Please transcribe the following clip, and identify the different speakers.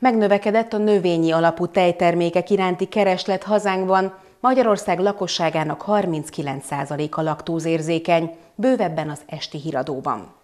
Speaker 1: Megnövekedett a növényi alapú tejtermékek iránti kereslet hazánkban, Magyarország lakosságának 39%-a laktózérzékeny, bővebben az esti híradóban.